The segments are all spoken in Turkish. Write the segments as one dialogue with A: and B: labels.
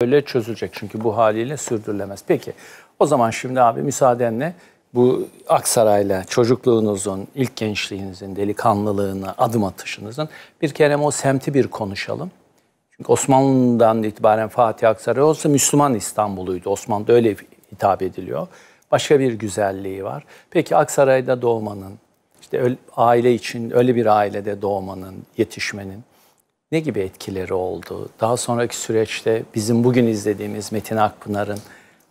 A: böyle çözülecek. Çünkü bu haliyle sürdürülemez. Peki o zaman şimdi abi müsaadenle bu Aksaray'la çocukluğunuzun, ilk gençliğinizin, delikanlılığına adım atışınızın bir kere o semti bir konuşalım. Çünkü Osmanlı'dan itibaren Fatih Aksaray olsa Müslüman İstanbul'uydu. Osmanlı'da öyle hitap ediliyor. Başka bir güzelliği var. Peki Aksaray'da doğmanın, işte aile için öyle bir ailede doğmanın, yetişmenin, ne gibi etkileri oldu? Daha sonraki süreçte bizim bugün izlediğimiz Metin Akpınar'ın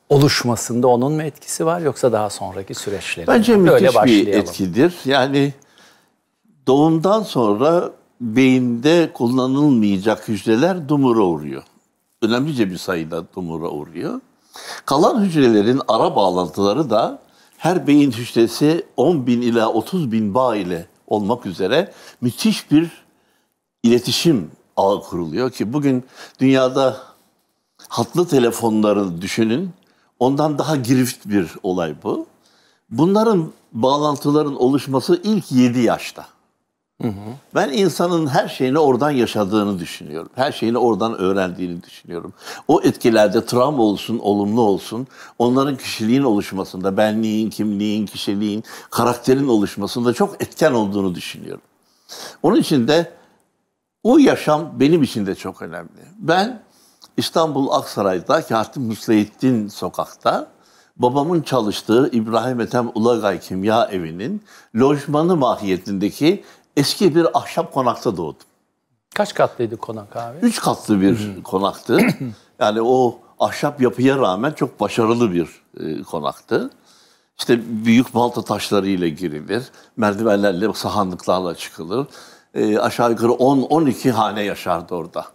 A: oluşmasında onun mu etkisi var yoksa daha sonraki süreçleri Bence mi? müthiş başlayalım. bir etkidir.
B: Yani doğumdan sonra beyinde kullanılmayacak hücreler dumura uğruyor. Önemlice bir sayıda dumura uğruyor. Kalan hücrelerin ara bağlantıları da her beyin hücresi 10 bin ila 30 bin bağ ile olmak üzere müthiş bir iletişim ağ kuruluyor ki bugün dünyada hatlı telefonları düşünün. Ondan daha girift bir olay bu. Bunların bağlantıların oluşması ilk 7 yaşta. Hı hı. Ben insanın her şeyini oradan yaşadığını düşünüyorum. Her şeyini oradan öğrendiğini düşünüyorum. O etkilerde travma olsun, olumlu olsun, onların kişiliğin oluşmasında, benliğin, kimliğin, kişiliğin, karakterin oluşmasında çok etken olduğunu düşünüyorum. Onun için de o yaşam benim için de çok önemli. Ben İstanbul Aksaray'da Katip Müslehittin sokakta babamın çalıştığı İbrahim Ethem Ulagay Kimya Evi'nin lojmanı mahiyetindeki eski bir ahşap konakta doğdum. Kaç katlıydı konak abi? Üç katlı bir hmm. konaktı. Yani o ahşap yapıya rağmen çok başarılı bir e, konaktı. İşte büyük balta taşlarıyla girilir, merdivenlerle, sahanlıklarla çıkılır. E, aşağı yukarı 10-12 hane yaşardı orada.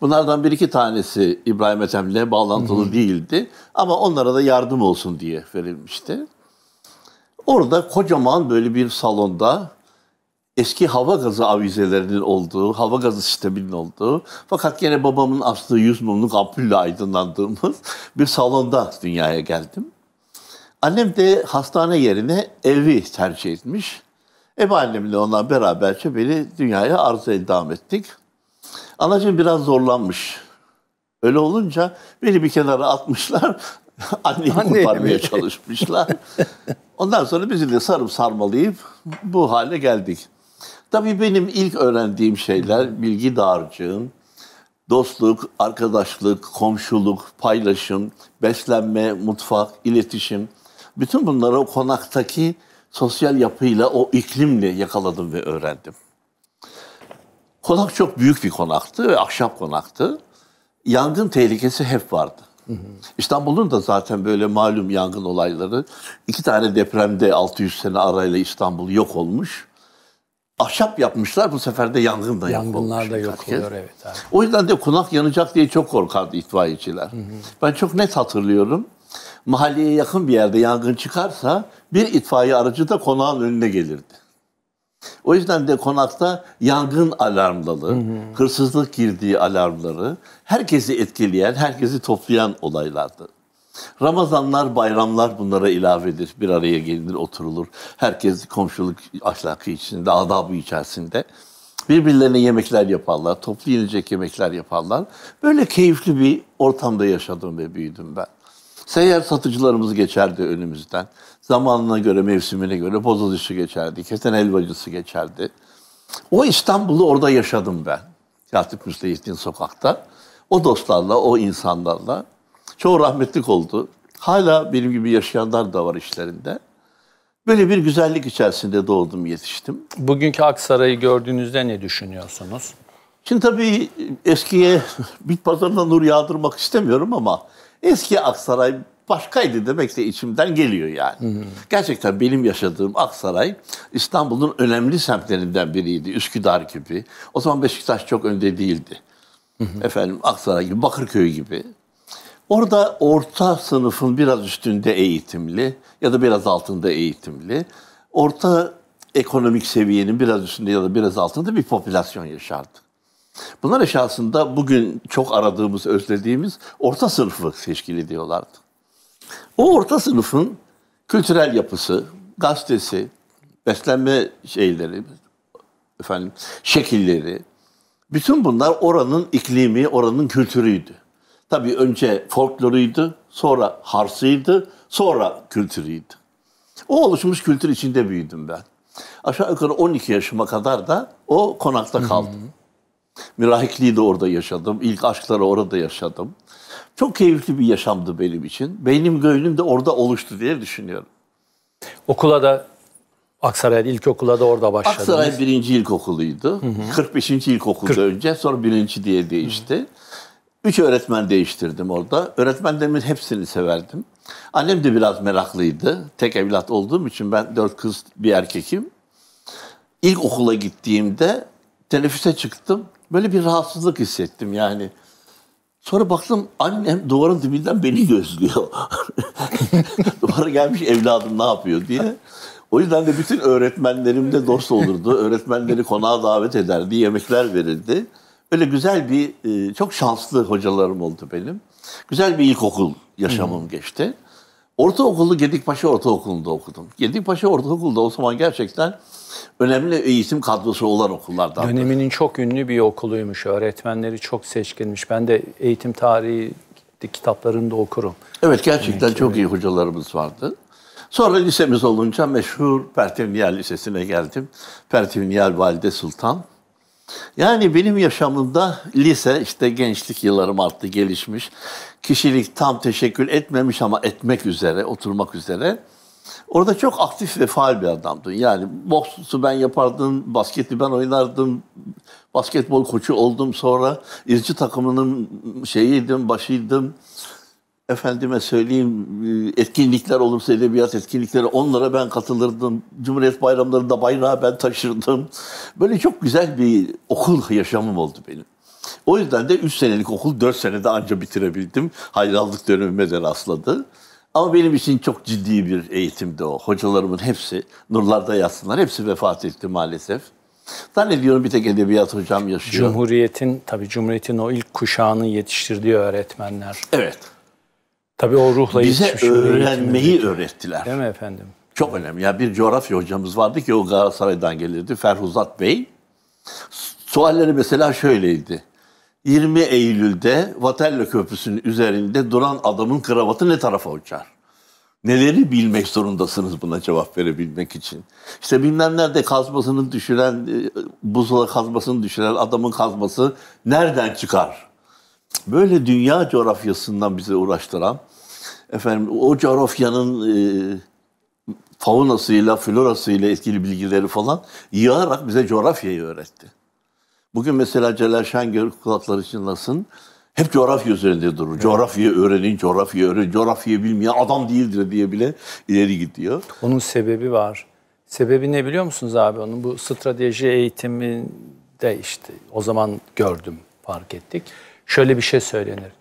B: Bunlardan bir iki tanesi İbrahim Ethem'le bağlantılı hı hı. değildi ama onlara da yardım olsun diye verilmişti. Orada kocaman böyle bir salonda eski hava gazı avizelerinin olduğu, hava gazı sisteminin olduğu fakat yine babamın astığı yüz mumluk ampulle aydınlandığımız bir salonda dünyaya geldim. Annem de hastane yerine evi tercih etmiş. Ebu annemle onunla beraberce beni dünyaya arz endam ettik. Anacığım biraz zorlanmış. Öyle olunca beni bir kenara atmışlar. Anneyi Anne kurtarmaya çalışmışlar. Ondan sonra bizi de sarıp sarmalayıp bu hale geldik. Tabii benim ilk öğrendiğim şeyler bilgi dağarcığım, dostluk, arkadaşlık, komşuluk, paylaşım, beslenme, mutfak, iletişim. Bütün bunları o konaktaki sosyal yapıyla, o iklimle yakaladım ve öğrendim. Konak çok büyük bir konaktı ve ahşap konaktı. Yangın tehlikesi hep vardı. İstanbul'un da zaten böyle malum yangın olayları. iki tane depremde 600 sene arayla İstanbul yok olmuş. Ahşap yapmışlar bu sefer de yangın da yok Yangınlar da yok oluyor evet. Abi. O yüzden de konak yanacak diye çok korkardı itfaiyeciler. Hı hı. Ben çok net hatırlıyorum mahalleye yakın bir yerde yangın çıkarsa bir itfaiye aracı da konağın önüne gelirdi. O yüzden de konakta yangın alarmları, hı hı. hırsızlık girdiği alarmları herkesi etkileyen, herkesi toplayan olaylardı. Ramazanlar, bayramlar bunlara ilave edilir. Bir araya gelinir, oturulur. Herkes komşuluk ahlakı içinde, adabı içerisinde. Birbirlerine yemekler yaparlar, toplu yenecek yemekler yaparlar. Böyle keyifli bir ortamda yaşadım ve büyüdüm ben. Seyyar satıcılarımız geçerdi önümüzden. Zamanına göre, mevsimine göre bozuluşu geçerdi. Keten elbacısı geçerdi. O İstanbul'u orada yaşadım ben. Katip Müstehit'in sokakta. O dostlarla, o insanlarla. Çoğu rahmetlik oldu. Hala benim gibi yaşayanlar da var işlerinde. Böyle bir güzellik içerisinde doğdum, yetiştim. Bugünkü Aksaray'ı gördüğünüzde ne düşünüyorsunuz? Şimdi tabii eskiye bit pazarına nur yağdırmak istemiyorum ama Eski Aksaray başkaydı demek içimden geliyor yani. Hı hı. Gerçekten benim yaşadığım Aksaray İstanbul'un önemli semtlerinden biriydi. Üsküdar gibi. O zaman Beşiktaş çok önde değildi. Hı hı. Efendim Aksaray gibi, Bakırköy gibi. Orada orta sınıfın biraz üstünde eğitimli ya da biraz altında eğitimli, orta ekonomik seviyenin biraz üstünde ya da biraz altında bir popülasyon yaşardı. Bunlar esasında bugün çok aradığımız, özlediğimiz orta sınıfı teşkil ediyorlardı. O orta sınıfın kültürel yapısı, gazetesi, beslenme şeyleri, efendim şekilleri, bütün bunlar oranın iklimi, oranın kültürüydü. Tabii önce folkloruydu, sonra harsıydı, sonra kültürüydü. O oluşmuş kültür içinde büyüdüm ben. Aşağı yukarı 12 yaşıma kadar da o konakta kaldım. Hı hı. Mülahikliği de orada yaşadım. İlk aşkları orada yaşadım. Çok keyifli bir yaşamdı benim için. Benim gönlüm de orada oluştu diye düşünüyorum. Okula da Aksaray ilkokula da orada başladı. Aksaray birinci ilkokuluydu. Hı hı. 45. ilkokulda 40. önce sonra birinci diye değişti. Hı hı. Üç öğretmen değiştirdim orada. Öğretmenlerimin hepsini severdim. Annem de biraz meraklıydı. Tek evlat olduğum için ben dört kız bir erkekim. İlk okula gittiğimde teneffüse çıktım. Böyle bir rahatsızlık hissettim yani. Sonra baktım annem duvarın dibinden beni gözlüyor. Duvara gelmiş evladım ne yapıyor diye. O yüzden de bütün öğretmenlerim de dost olurdu. Öğretmenleri konağa davet ederdi, yemekler verildi. Öyle güzel bir, e, çok şanslı hocalarım oldu benim. Güzel bir ilkokul yaşamım geçti. Ortaokulu Gedikpaşa Ortaokulu'nda okudum. Gedikpaşa Ortaokulu'nda o zaman gerçekten önemli eğitim kadrosu olan okullardan. Döneminin
A: çok ünlü bir okuluymuş. Öğretmenleri çok seçkinmiş. Ben de eğitim tarihi
B: kitaplarında okurum. Evet gerçekten Demek çok iyi hocalarımız vardı. Sonra lisemiz olunca meşhur Pertevniyal Lisesi'ne geldim. Pertevniyal Valide Sultan. Yani benim yaşamımda lise işte gençlik yıllarım arttı gelişmiş. Kişilik tam teşekkül etmemiş ama etmek üzere, oturmak üzere. Orada çok aktif ve faal bir adamdım. Yani boksu ben yapardım, basketi ben oynardım. Basketbol koçu oldum sonra. İrci takımının şeyiydim, başıydım efendime söyleyeyim e, etkinlikler olursa edebiyat etkinlikleri onlara ben katılırdım. Cumhuriyet bayramlarında bayrağı ben taşırdım. Böyle çok güzel bir okul yaşamım oldu benim. O yüzden de 3 senelik okul 4 senede anca bitirebildim. Hayranlık dönemime de rastladı. Ama benim için çok ciddi bir eğitimdi o. Hocalarımın hepsi, nurlarda yatsınlar, hepsi vefat etti maalesef. Zannediyorum bir tek edebiyat hocam yaşıyor.
A: Cumhuriyet'in, tabii Cumhuriyet'in o ilk kuşağını yetiştirdiği öğretmenler. Evet.
B: Tabii o ruhla bize öğrenmeyi öğrettiler. Değil mi efendim? Çok evet. önemli. Yani bir coğrafya hocamız vardı ki o Galatasaray'dan gelirdi. Ferhuzat Bey. Sualleri mesela şöyleydi. 20 Eylül'de Vatello Köprüsü'nün üzerinde duran adamın kravatı ne tarafa uçar? Neleri bilmek zorundasınız buna cevap verebilmek için? İşte bilmem nerede kazmasını düşüren, e, buzula kazmasını düşüren adamın kazması nereden çıkar? böyle dünya coğrafyasından bize uğraştıran, efendim o coğrafyanın e, faunasıyla, florasıyla etkili bilgileri falan yığarak bize coğrafyayı öğretti. Bugün mesela Celal Şengör kulakları çınlasın. Hep coğrafya üzerinde durur. Evet. Coğrafya öğrenin, coğrafya öğrenin, coğrafya bilmeyen adam değildir diye bile ileri gidiyor. Onun sebebi var.
A: Sebebi ne biliyor musunuz abi? Onun bu strateji eğitiminde işte o zaman gördüm, fark ettik şöyle bir şey söylenir.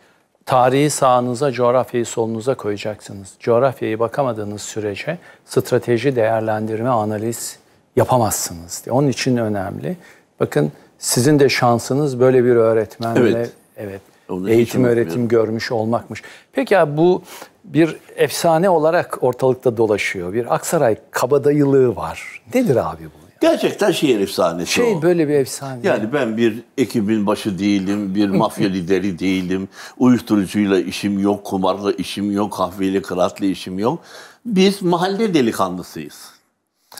A: Tarihi sağınıza, coğrafyayı solunuza koyacaksınız. Coğrafyayı bakamadığınız sürece strateji değerlendirme, analiz yapamazsınız. Diye. Onun için önemli. Bakın sizin de şansınız böyle bir öğretmenle evet. evet eğitim öğretim görmüş olmakmış. Peki ya bu bir efsane olarak ortalıkta dolaşıyor. Bir Aksaray kabadayılığı var. Nedir abi
B: bu? Gerçekten şehir efsanesi Şey o.
A: böyle bir efsane.
B: Yani ben bir ekibin başı değilim, bir mafya lideri değilim, uyuşturucuyla işim yok, kumarla işim yok, kahveyle, kıraatla işim yok. Biz mahalle delikanlısıyız.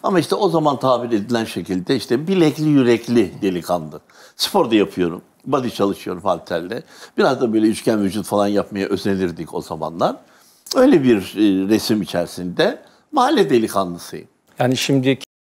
B: Ama işte o zaman tabir edilen şekilde işte bilekli yürekli delikanlı. Spor da yapıyorum. Body çalışıyorum halterle. Biraz da böyle üçgen vücut falan yapmaya özenirdik o zamanlar. Öyle bir e, resim içerisinde mahalle delikanlısıyım. Yani şimdiki